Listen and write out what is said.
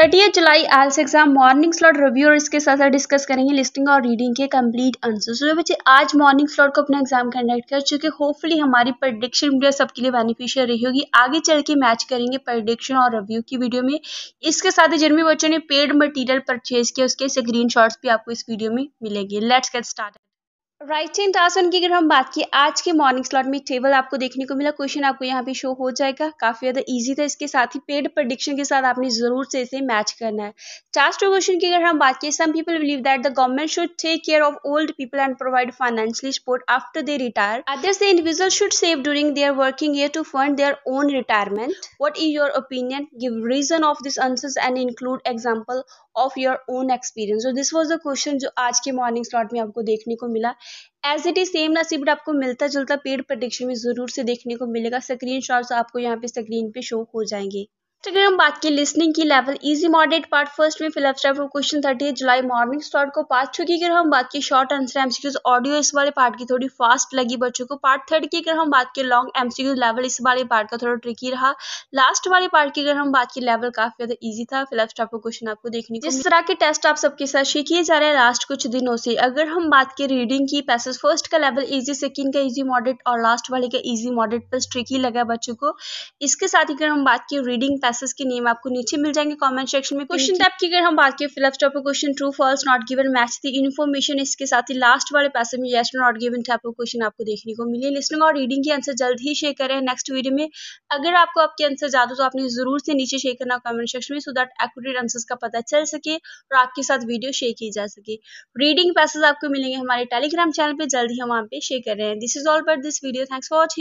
thirty July IELTS exam morning slot review और इसके साथ साथ डिस्कस करेंगे लिस्टिंग और रीडिंग के कंप्लीट आंसर जो बच्चे आज मॉर्निंग स्लॉट को अपना एग्जाम कंडक्ट कर चुके होपफुली हमारी प्रडिक्शन वीडियो सबके लिए बेनिफिशियल रही होगी आगे चल के मैच करेंगे प्रडिक्शन और रिव्यू की वीडियो में इसके साथ ही जिनमें बच्चों ने पेड मटीरियल परचेज किया उसके स्क्रीन भी आपको इस वीडियो में मिलेंगे let's get start right hand आसन की अगर हम बात की आज के मॉर्निंग स्लॉट में टेबल आपको देखने को मिला क्वेश्चन आपको यहाँ पे शो हो जाएगा काफी ज्यादा इजी था इसके साथ ही पेड प्रडिक्शन के साथ आपने जरूर से इसे मैच करना है चास्ट क्वेश्चन की अगर हम बात की some people believe that the government should take care of old people and provide financially support after they retire others the individual should save during their working year to fund their own retirement what is your opinion give reason of this answer and include example of your own experience this was the question जो आज के morning slot में आपको देखने को मिला as it is same नसीब आपको मिलता जुलता पेड प्रोडिक्शन में जरूर से देखने को मिलेगा स्क्रीन आपको यहाँ पे स्क्रीन पे शो हो जाएंगे तो अगर हम बात की लिसनिंग की level easy moderate part first में fill up step question thirty July morning start को पास चुकी अगर हम बात की शॉर्ट आंसर एमसीक्यूज ऑडियो इस वाले पार्ट की थोड़ी फास्ट लगी बच्चों को पार्ट थर्ड की अगर हम बात की लॉन्ग एमसीक्यूज लेवल इस वाले पार्ट का थोड़ा ट्रिकी रहा लास्ट वाले पार्ट की अगर हम बात की लेवल काफी ज्यादा ईजी था फिलअप स्टेप क्वेश्चन आपको देखने जिस तरह के टेस्ट आप सबके साथ सीखिए जा रहे हैं लास्ट कुछ दिनों से अगर हम बात की रीडिंग की पैसेज फर्स्ट का लेवल ईजी सेकेंड का ईजी मॉडरेट और लास्ट वाले का ईजी मॉडरेट पर ट्रिकी लगा बच्चों को इसके साथ ही अगर हम बात की रीडिंग क्लासेस के नेम आपको नीचे मिल जाएंगे कमेंट सेक्शन में क्वेश्चन टाइप की अगर हम बात करें fill up top question true false not given match the information इसके साथ ही लास्ट वाले पैसे में yes not given type of question आपको देखने को मिले लिस्टिंग और रीडिंग के आंसर जल्द ही शेयर करें नेक्स्ट वीडियो में अगर आपको आपके आंसर ज्यादा तो आपने जरूर से नीचे शेयर करना कॉमेंट सेक्शन में सो दैट एक्यूरेट आंसर का पता चल सके और आपके साथ वीडियो शेयर की जा सके रीडिंग पैसेज आपको मिलेंगे हमारे टेलीग्राम चैनल पर जल्द ही हम वहाँ पे शेयर कर रहे हैं this is all but this video thanks for watching